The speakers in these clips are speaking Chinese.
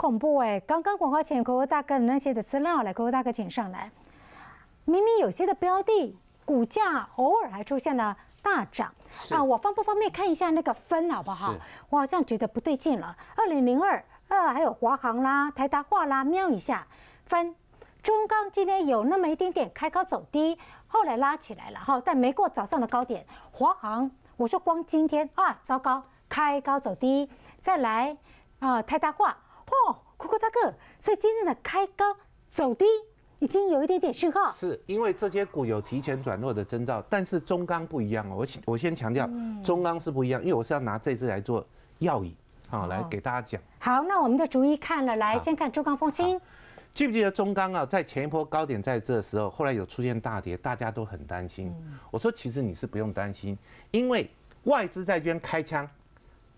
恐怖哎！刚刚广告前，哥哥大哥那些的资料来，哥哥大哥请上来。明明有些的标的股价偶尔还出现了大涨啊！我方不方便看一下那个分好不好？我好像觉得不对劲了。二零零二二还有华航啦、台达化啦，瞄一下分。中钢今天有那么一点点开高走低，后来拉起来了哈，但没过早上的高点。华航，我说光今天啊，糟糕，开高走低，再来啊，台达化。哦，酷酷大哥，所以今日的开高走低，已经有一点点讯号。是因为这些股有提前转弱的征兆，但是中钢不一样哦。我我先强调，中钢是不一样，因为我是要拿这只来做药引啊，来给大家讲。好，那我们就逐一看了，来先看中钢风清，记不记得中钢啊，在前一波高点在这时候，后来有出现大跌，大家都很担心。我说其实你是不用担心，因为外资在捐开枪，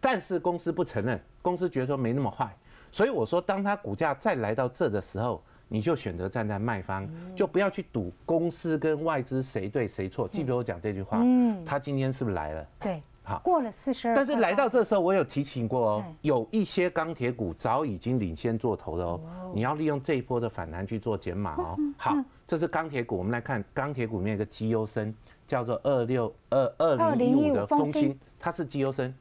但是公司不承认，公司觉得说没那么坏。所以我说，当它股价再来到这的时候，你就选择站在卖方，就不要去赌公司跟外资谁对谁错。记得我讲这句话，嗯，它今天是不是来了？对，好，过了四十。二，但是来到这时候，我有提醒过哦，有一些钢铁股早已经领先做头了哦，你要利用这一波的反弹去做减码哦。好，这是钢铁股，我们来看钢铁股面一个绩优生，叫做二六二二零一五的风心，它是绩优生。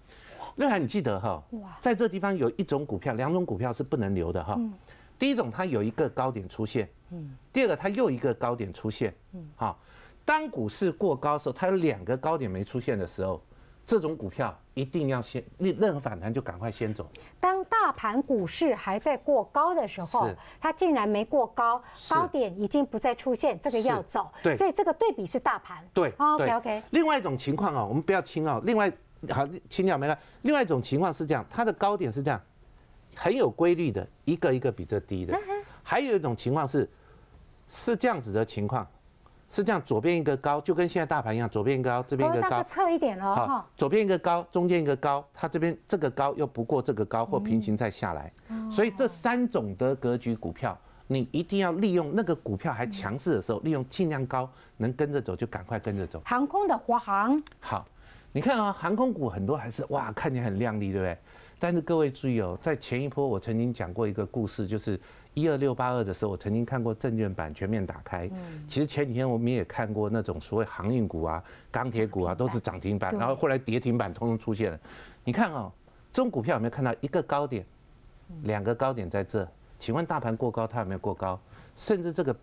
瑞海，你记得哈，在这地方有一种股票，两种股票是不能留的哈。第一种，它有一个高点出现；第二个，它又一个高点出现。嗯，好，当股市过高时候，它有两个高点没出现的时候，这种股票一定要先任任何反弹就赶快先走。当大盘股市还在过高的时候，它竟然没过高，高点已经不再出现，这个要走。对，所以这个对比是大盘。对，OK OK。另外一种情况啊，我们不要轻哦。另外。好，清掉。没了。另外一种情况是这样，它的高点是这样，很有规律的，一个一个比这低的。还有一种情况是，是这样子的情况，是这样：左边一个高，就跟现在大盘一样，左边高，这边高，侧一点哦。好，左边一个高，中间一个高，它这边这个高又不过这个高或平行再下来。所以这三种的格局股票，你一定要利用那个股票还强势的时候，利用尽量高，能跟着走就赶快跟着走。航空的华航。好。你看啊，航空股很多还是哇，看起来很亮丽，对不对？但是各位注意哦，在前一波我曾经讲过一个故事，就是一二六八二的时候，我曾经看过证券板全面打开。嗯。其实前几天我们也看过那种所谓航运股啊、钢铁股啊，都是涨停板，然后后来跌停板通通出现了。你看哦，中股票有没有看到一个高点？两个高点在这，请问大盘过高它有没有过高？甚至这个。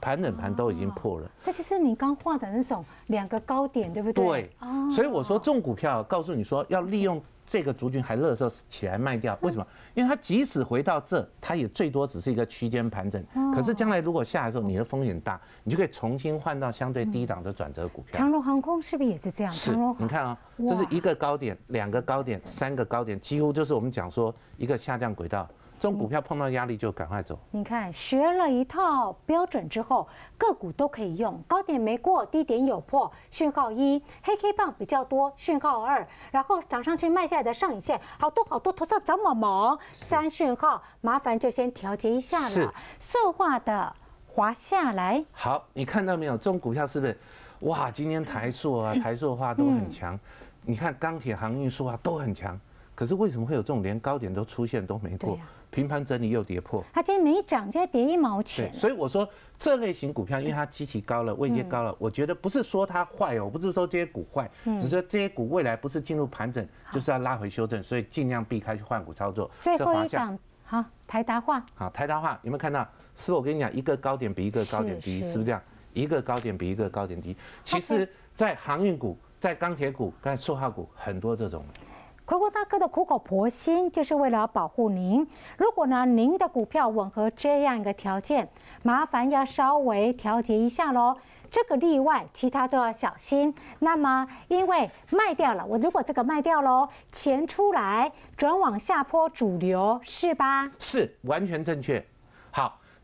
盘整盘都已经破了，那就是你刚画的那种两个高点，对不对？对，所以我说重股票，告诉你说要利用这个族群还热的时候起来卖掉，为什么？因为它即使回到这，它也最多只是一个区间盘整。可是将来如果下来的时候，你的风险大，你就可以重新换到相对低档的转折股票。长荣航空是不是也是这样？荣，你看啊，这是一个高点，两个高点，三个高点，几乎就是我们讲说一个下降轨道。这种股票碰到压力就赶快走。你看，学了一套标准之后，个股都可以用。高点没过，低点有破，讯号一；黑 K 棒比较多，讯号二；然后涨上去卖下来的上影线，好多好多头上长毛毛，三讯号，麻烦就先调节一下了。是，化的滑下来。好，你看到没有？这种股票是不是？哇，今天台塑啊，台塑的都很强。你看钢铁、航运、塑化都很强。可是为什么会有这种连高点都出现都没过？平盘整理又跌破，它今天没涨，今天跌一毛钱。所以我说这类型股票，因为它激起高了，位阶高了，我觉得不是说它坏哦，我不是说这些股坏，只是这些股未来不是进入盘整，就是要拉回修正，所以尽量避开去换股操作。最后一档，好，台达化，好，台达化，有没有看到？是我跟你讲，一个高点比一个高点低，是不是这样？一个高点比一个高点低。其实，在航运股、在钢铁股、在塑化股，很多这种。葵花大哥的苦口婆心就是为了保护您。如果呢，您的股票吻合这样一个条件，麻烦要稍微调节一下喽。这个例外，其他都要小心。那么，因为卖掉了，我如果这个卖掉喽，钱出来转往下坡主流，是吧？是，完全正确。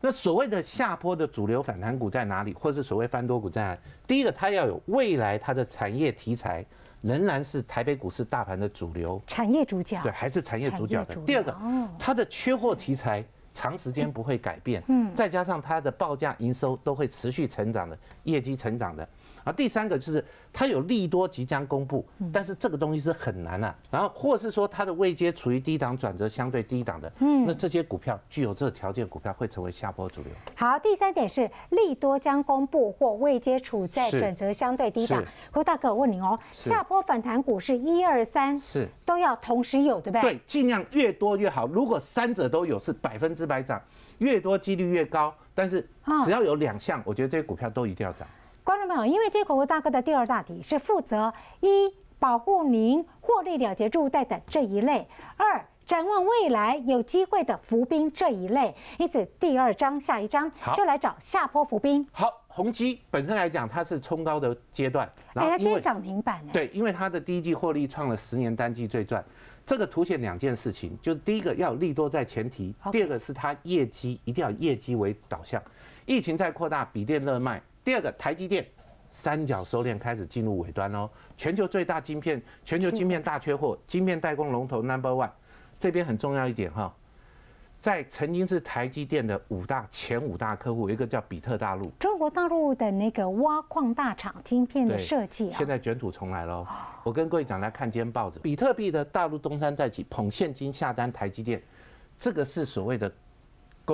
那所谓的下坡的主流反弹股在哪里，或者是所谓翻多股在？哪第一个，它要有未来它的产业题材仍然是台北股市大盘的主流产业主角，对，还是产业主角的。第二个，它的缺货题材长时间不会改变，嗯，再加上它的报价营收都会持续成长的业绩成长的。啊，第三个就是它有利多即将公布，但是这个东西是很难啊。然后或是说它的位阶处于低档转折相对低档的，嗯，那这些股票具有这个条件，股票会成为下波主流。好，第三点是利多将公布或未接处在转折相对低档。可大哥，我问你哦，下波反弹股是一二三是都要同时有对不对？对，尽量越多越好。如果三者都有，是百分之百涨，越多几率越高。但是只要有两项，我觉得这些股票都一定要涨。观众朋友，因为这口福大哥的第二大题是负责一保护您获利了结住贷的这一类，二展望未来有机会的伏兵这一类，因此第二章下一章就来找下坡伏兵。好，宏基本身来讲，它是冲高的阶段，它今天涨停板哎，对，因为它的第一季获利创了十年单季最赚，这个凸显两件事情，就是第一个要利多在前提，第二个是它业绩一定要业绩为导向，疫情在扩大，笔电热卖。第二个，台积电三角收敛开始进入尾端哦，全球最大晶片，全球晶片大缺货，晶片代工龙头 Number One，这边很重要一点哈，在曾经是台积电的五大前五大客户，一个叫比特大陆，中国大陆的那个挖矿大厂晶片的设计啊，现在卷土重来喽。我跟各位讲来看今天报纸，比特币的大陆东山再起，捧现金下单台积电，这个是所谓的。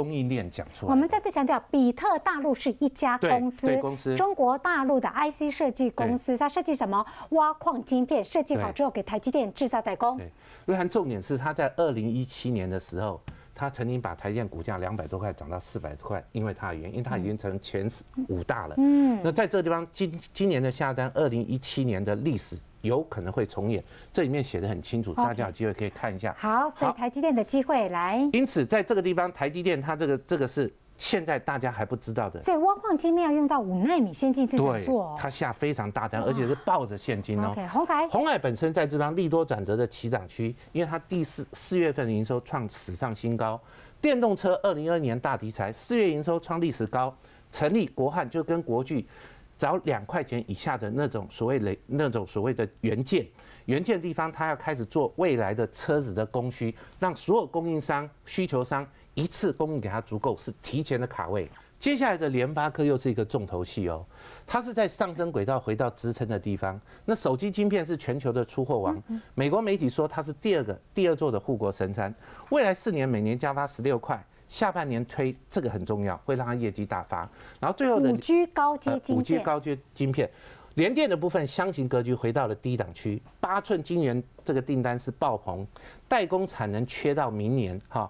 供应链讲出来，我们再次强调，比特大陆是一家公司，公司，中国大陆的 IC 设计公司，它设计什么挖矿晶片？设计好之后给台积电制造代工。对，瑞涵重点是他在二零一七年的时候，他曾经把台积电股价两百多块涨到四百多块，因为他的原因，因为他已经成前五大了。嗯，那在这个地方，今今年的下单，二零一七年的历史。有可能会重演，这里面写的很清楚，大家有机会可以看一下。好，所以台积电的机会来。因此，在这个地方，台积电它这个这个是现在大家还不知道的。所以挖矿机片要用到五纳米先进制造。对，它下非常大单，而且是抱着现金哦。红海，红海本身在这方利多转折的齐涨区，因为它第四四月份营收创史上新高，电动车二零二二年大题材，四月营收创历史高，成立国汉就跟国巨。找两块钱以下的那种所谓的那种所谓的原件，原件地方，他要开始做未来的车子的供需，让所有供应商需求商一次供应给他足够，是提前的卡位。接下来的联发科又是一个重头戏哦，它是在上升轨道回到支撑的地方。那手机晶片是全球的出货王，美国媒体说它是第二个第二座的护国神山，未来四年每年加发十六块。下半年推这个很重要，会让它业绩大发。然后最后的五 G 高阶晶五 G 高阶晶片，联电的部分箱型格局回到了低档区，八寸晶圆这个订单是爆棚，代工产能缺到明年哈，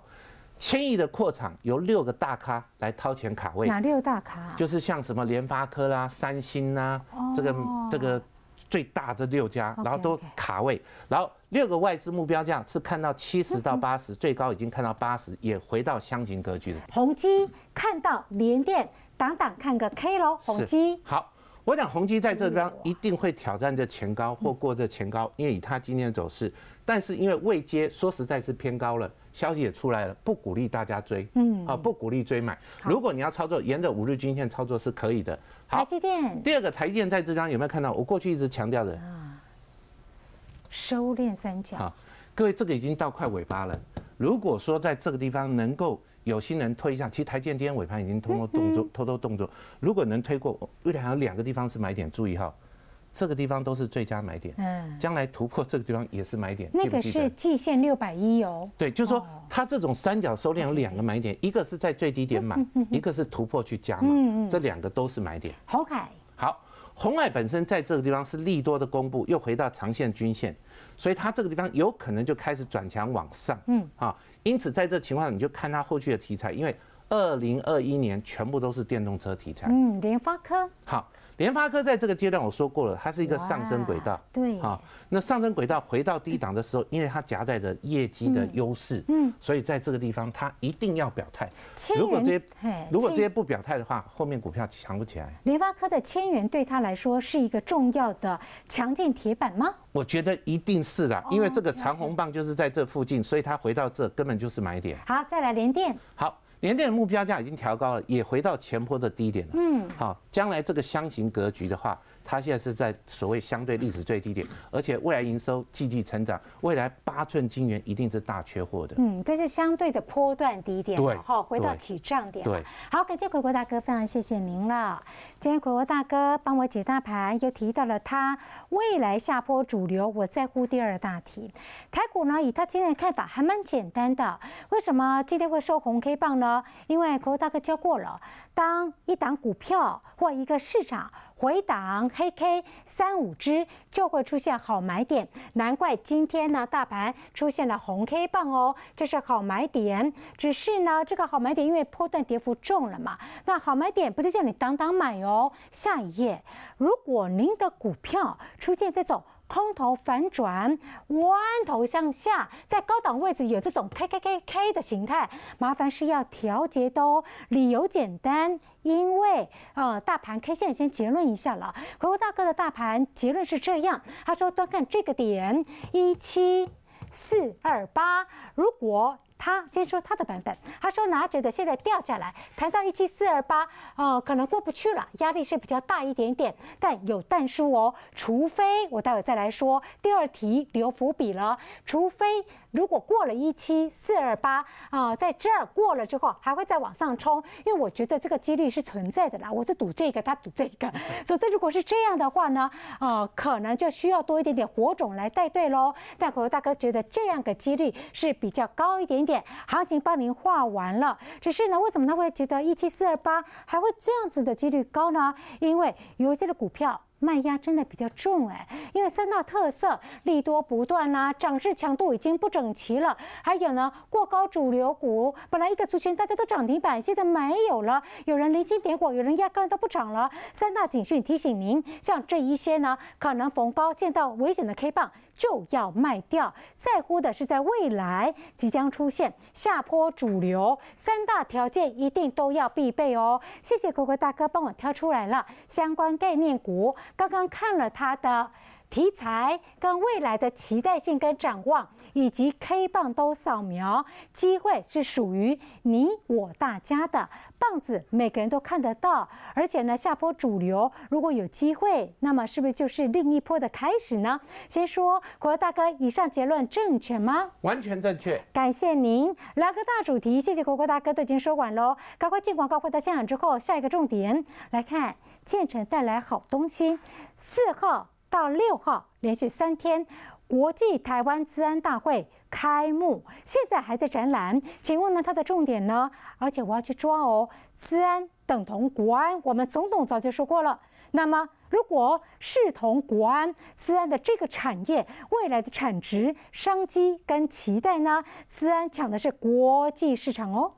千亿的扩厂由六个大咖来掏钱卡位，哪六大咖？就是像什么联发科啦、三星呐，这个这个。最大的六家，然后都卡位，然后六个外资目标价是看到七十到八十，最高已经看到八十，也回到箱型格局了。宏基看到连电，挡挡看个 K 喽。宏基好，我讲宏基在这方一定会挑战这前高或过这前高，因为以它今天的走势，但是因为未接，说实在是偏高了。消息也出来了，不鼓励大家追，嗯，啊，不鼓励追买。如果你要操作，沿着五日均线操作是可以的。好，台积电。第二个台积电在这张有没有看到？我过去一直强调的，啊，收敛三角。好，各位，这个已经到快尾巴了。如果说在这个地方能够有心人推一下，其实台积电今天尾盘已经通过动作，偷偷动作。如果能推过，未来还有两个地方是买点，注意哈。这个地方都是最佳买点，嗯，将来突破这个地方也是买点。那个是季线六百一哦。对，就是说它这种三角收敛有两个买点，一个是在最低点买，一个是突破去加嗯，这两个都是买点。红海，好，红海本身在这个地方是利多的公布，又回到长线均线，所以它这个地方有可能就开始转强往上，嗯好，因此在这情况下你就看它后续的题材，因为二零二一年全部都是电动车题材。嗯，联发科。好。联发科在这个阶段，我说过了，它是一个上升轨道。对，好，那上升轨道回到低档的时候，因为它夹带着业绩的优势，嗯，所以在这个地方它一定要表态。如果这些如果这些不表态的话，后面股票强不起来。联发科的千元对他来说是一个重要的强劲铁板吗？我觉得一定是啦，因为这个长虹棒就是在这附近，所以它回到这根本就是买点。好，再来连电。好。年电的目标价已经调高了，也回到前坡的低点了。嗯，好，将来这个箱型格局的话，它现在是在所谓相对历史最低点，而且未来营收继续成长，未来八寸晶圆一定是大缺货的。嗯，这是相对的波段低点。对，好，回到起涨点。对，好，感谢奎哥大哥，非常谢谢您了。今天奎哥大哥帮我解大盘，又提到了他未来下坡主流，我在乎第二大题。台股呢，以他今天的看法还蛮简单的，为什么今天会收红 K 棒呢？因为各位大哥教过了，当一档股票或一个市场回档黑 K 三五只就会出现好买点，难怪今天呢大盘出现了红 K 棒哦，这是好买点。只是呢这个好买点因为波段跌幅重了嘛，那好买点不是叫你挡挡买哦。下一页，如果您的股票出现这种。空头反转，弯头向下，在高档位置有这种 K K K K 的形态，麻烦是要调节的哦。理由简单，因为呃，大盘 K 线先结论一下了。大哥的大盘结论是这样，他说端看这个点一七四二八，如果。他先说他的版本，他说拿着的现在掉下来，谈到一七四二八，啊，可能过不去了，压力是比较大一点点，但有但书哦，除非我待会再来说第二题留伏笔了，除非。如果过了一七四二八啊，在这儿过了之后还会再往上冲，因为我觉得这个几率是存在的啦。我是赌这个，他赌这个，所以这如果是这样的话呢，啊，可能就需要多一点点火种来带队喽。但各位大哥觉得这样的几率是比较高一点点。行情帮您画完了，只是呢，为什么他会觉得一七四二八还会这样子的几率高呢？因为有一些的股票。卖压真的比较重哎，因为三大特色利多不断啦，涨势强度已经不整齐了，还有呢，过高主流股本来一个族群大家都涨停板，现在没有了，有人零星点火，有人压根都不涨了。三大警讯提醒您，像这一些呢，可能逢高见到危险的 K 棒就要卖掉。在乎的是在未来即将出现下坡主流，三大条件一定都要必备哦。谢谢国国大哥帮我挑出来了相关概念股。刚刚看了他的。题材跟未来的期待性跟展望，以及 K 棒都扫描，机会是属于你我大家的棒子，每个人都看得到。而且呢，下坡主流如果有机会，那么是不是就是另一波的开始呢？先说国大哥，以上结论正确吗？完全正确。感谢您来个大主题，谢谢国哥大哥都已经说完喽。赶快进广告回到现场之后，下一个重点来看，建成带来好东西，四号。到六号，连续三天，国际台湾资安大会开幕，现在还在展览。请问呢，它的重点呢？而且我要去装哦，资安等同国安，我们总统早就说过了。那么，如果视同国安，资安的这个产业未来的产值、商机跟期待呢？资安抢的是国际市场哦。